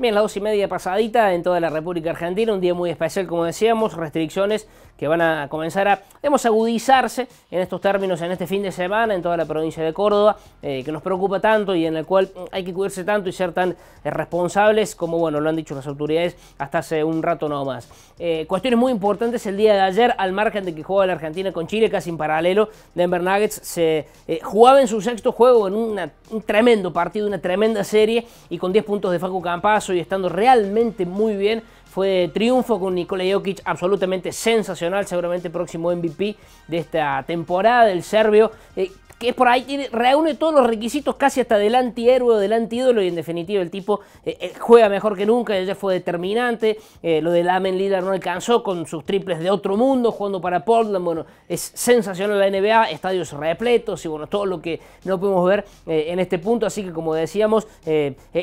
Bien, las dos y media pasadita en toda la República Argentina, un día muy especial, como decíamos, restricciones que van a comenzar a, digamos, agudizarse en estos términos en este fin de semana en toda la provincia de Córdoba, eh, que nos preocupa tanto y en el cual hay que cuidarse tanto y ser tan eh, responsables como, bueno, lo han dicho las autoridades hasta hace un rato nomás. Eh, cuestiones muy importantes el día de ayer, al margen de que jugaba la Argentina con Chile, casi en paralelo, Denver Nuggets se jugaba en su sexto juego en un tremendo partido, una tremenda serie y con 10 puntos de Facu Campazo y estando realmente muy bien. Fue triunfo con Nikola Jokic, absolutamente sensacional, seguramente próximo MVP de esta temporada del serbio. Eh, que por ahí tiene, reúne todos los requisitos casi hasta del antihéroe o del antídolo y en definitiva el tipo eh, eh, juega mejor que nunca, ya fue determinante, eh, lo del Amen líder no alcanzó con sus triples de otro mundo jugando para Portland, bueno, es sensacional la NBA, estadios repletos y bueno, todo lo que no pudimos ver en este punto, así que como decíamos,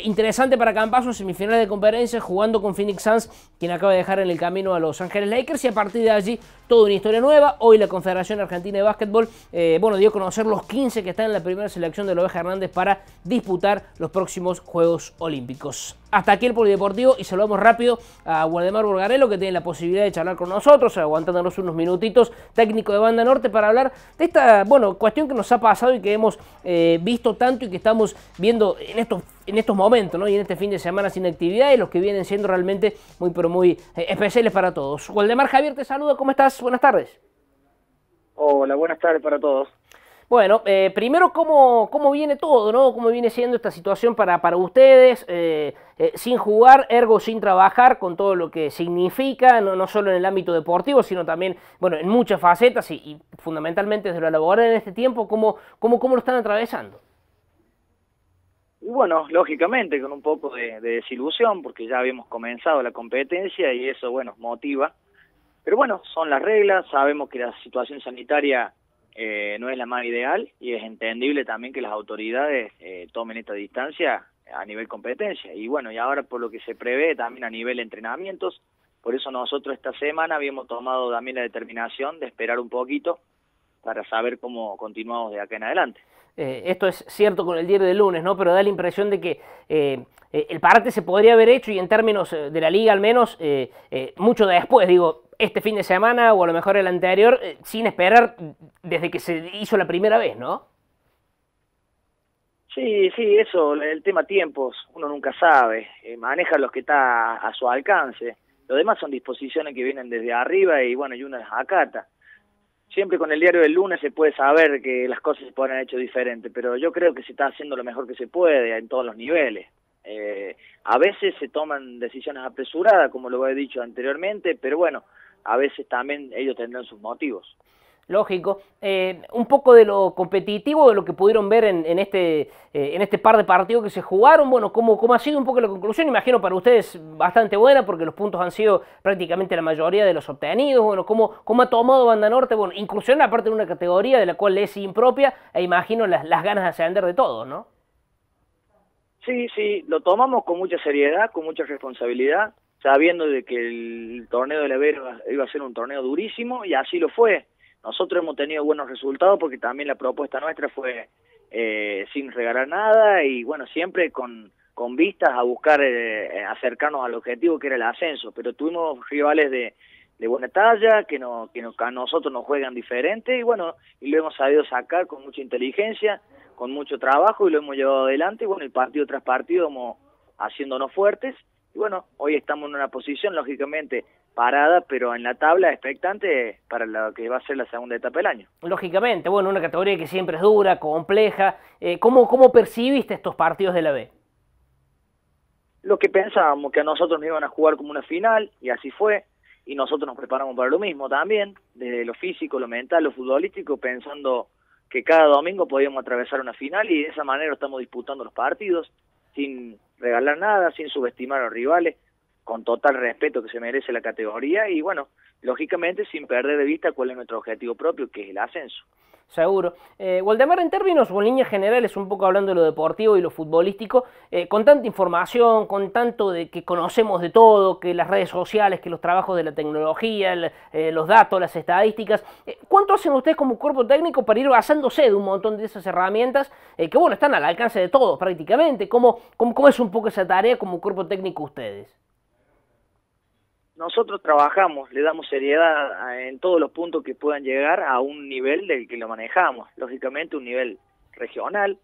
interesante para Campazo, semifinales de conferencia, jugando con Phoenix Suns, quien acaba de dejar en el camino a Los Ángeles Lakers y a partir de allí toda una historia nueva, hoy la Confederación Argentina de Básquetbol, bueno, dio a conocer los 15 que están en la primera selección de la Hernández para disputar los próximos Juegos Olímpicos. Hasta aquí el Polideportivo y saludamos rápido a Waldemar Burgarello que tiene la posibilidad de charlar con nosotros, aguantándonos unos minutitos, técnico de Banda Norte, para hablar de esta bueno, cuestión que nos ha pasado y que hemos eh, visto tanto y que estamos viendo en estos, en estos momentos ¿no? y en este fin de semana sin actividad y los que vienen siendo realmente muy pero muy eh, especiales para todos. Waldemar Javier te saluda, ¿cómo estás? Buenas tardes. Hola, buenas tardes para todos. Bueno, eh, primero cómo, cómo, viene todo, ¿no? ¿Cómo viene siendo esta situación para, para ustedes? Eh, eh, sin jugar, ergo sin trabajar, con todo lo que significa, no, no, solo en el ámbito deportivo, sino también, bueno, en muchas facetas y, fundamentalmente desde lo laboral en este tiempo, ¿cómo, cómo, cómo lo están atravesando? Y bueno, lógicamente con un poco de, de, desilusión, porque ya habíamos comenzado la competencia y eso, bueno, motiva. Pero bueno, son las reglas, sabemos que la situación sanitaria eh, no es la más ideal y es entendible también que las autoridades eh, tomen esta distancia a nivel competencia. Y bueno, y ahora por lo que se prevé también a nivel entrenamientos, por eso nosotros esta semana habíamos tomado también la determinación de esperar un poquito para saber cómo continuamos de acá en adelante. Eh, esto es cierto con el diario de lunes, ¿no? Pero da la impresión de que el parate se podría haber hecho y en términos de la liga al menos mucho después, digo, este fin de semana o a lo mejor el anterior, eh, sin esperar desde que se hizo la primera vez, ¿no? Sí, sí, eso, el tema tiempos, uno nunca sabe, eh, maneja los que está a su alcance, lo demás son disposiciones que vienen desde arriba y bueno, y uno las acata. Siempre con el diario del lunes se puede saber que las cosas se pueden haber hecho diferente, pero yo creo que se está haciendo lo mejor que se puede en todos los niveles. Eh, a veces se toman decisiones apresuradas, como lo he dicho anteriormente, pero bueno, a veces también ellos tendrán sus motivos. Lógico. Eh, un poco de lo competitivo, de lo que pudieron ver en, este, eh, en este par de partidos que se jugaron. Bueno, ¿cómo, ha sido un poco la conclusión? Imagino para ustedes bastante buena porque los puntos han sido prácticamente la mayoría de los obtenidos. Bueno, ¿cómo, cómo ha tomado Banda Norte? Bueno, inclusión aparte de una categoría de la cual es impropia e imagino las, las ganas de ascender de todos, ¿no? Sí, sí, lo tomamos con mucha seriedad, con mucha responsabilidad sabiendo de que el torneo de la iba a ser un torneo durísimo y así lo fue. Nosotros hemos tenido buenos resultados porque también la propuesta nuestra fue eh, sin regalar nada y bueno, siempre con, con vistas a buscar eh, acercarnos al objetivo que era el ascenso, pero tuvimos rivales de, de buena talla, que, no, que, a nosotros nos juegan diferente y bueno, y lo hemos sabido sacar con mucha inteligencia, con mucho trabajo y lo hemos llevado adelante y bueno, el partido tras partido como haciéndonos fuertes y bueno, hoy estamos en una posición, lógicamente, parada, pero en la tabla expectante para lo que va a ser la segunda etapa del año. Lógicamente, bueno, una categoría que siempre es dura, compleja. Eh, ¿cómo, ¿Cómo percibiste estos partidos de la B? Lo que pensábamos, que a nosotros nos iban a jugar como una final, y así fue, y nosotros nos preparamos para lo mismo también, desde lo físico, lo mental, lo futbolístico, pensando que cada domingo podíamos atravesar una final y de esa manera estamos disputando los partidos sin regalar nada, sin subestimar a los rivales, con total respeto que se merece la categoría y bueno, lógicamente sin perder de vista cuál es nuestro objetivo propio, que es el ascenso. Seguro. Eh, Waldemar, en términos o en líneas generales, un poco hablando de lo deportivo y lo futbolístico, eh, con tanta información, con tanto de que conocemos de todo, que las redes sociales, que los trabajos de la tecnología, eh, los datos, las estadísticas, ¿cuánto hacen ustedes como cuerpo técnico para ir basándose de un montón de esas herramientas que, bueno, están al alcance de todos prácticamente? cómo es un poco esa tarea como cuerpo técnico ustedes? nosotros trabajamos, le damos seriedad en todos los puntos que puedan llegar a un nivel del que lo manejamos, lógicamente un nivel regional,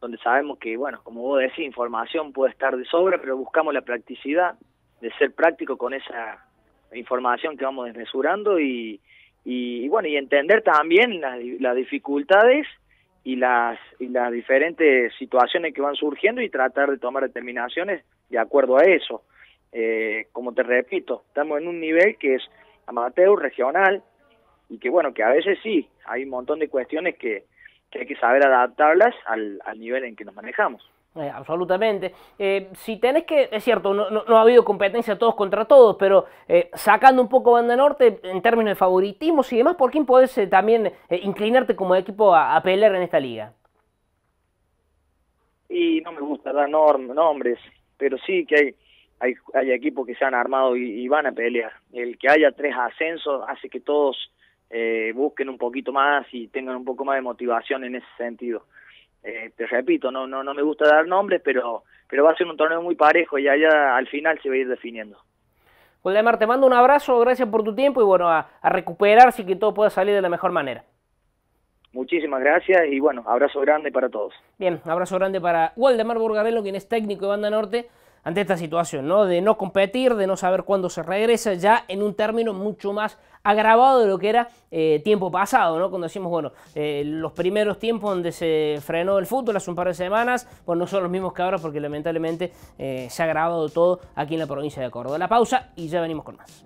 donde sabemos que, bueno, como vos decís, información puede estar de sobra, pero buscamos la practicidad de ser práctico con esa información que vamos desmesurando y, bueno, y entender también las, dificultades y las diferentes situaciones que van surgiendo y tratar de tomar determinaciones de acuerdo a eso eh, como te repito, estamos en un nivel que es amateur, regional, y que bueno, que a veces sí, hay un montón de cuestiones que, hay que saber adaptarlas al, nivel en que nos manejamos. Eh, absolutamente. Eh, si tenés que, es cierto, no, no, ha habido competencia todos contra todos, pero sacando un poco Banda Norte en términos de favoritismos y demás, ¿por quién podés también inclinarte como equipo a, a, pelear en esta liga? Y no me gusta dar nombres, pero sí que hay, hay, equipos que se han armado y, van a pelear. El que haya tres ascensos hace que todos eh, busquen un poquito más y tengan un poco más de motivación en ese sentido. Eh, te repito, no, no, no me gusta dar nombres, pero, pero va a ser un torneo muy parejo y allá al final se va a ir definiendo. Waldemar, te mando un abrazo, gracias por tu tiempo y bueno, a, a recuperarse y que todo pueda salir de la mejor manera. Muchísimas gracias y bueno, abrazo grande para todos. Bien, abrazo grande para Waldemar Burgadelo, quien es técnico de Banda Norte ante esta situación, ¿no? De no competir, de no saber cuándo se regresa, ya en un término mucho más agravado de lo que era eh, tiempo pasado, ¿no? Cuando decimos, bueno, eh, los primeros tiempos donde se frenó el fútbol hace un par de semanas, pues no son los mismos que ahora porque lamentablemente eh, se ha agravado todo aquí en la provincia de Córdoba. La pausa y ya venimos con más.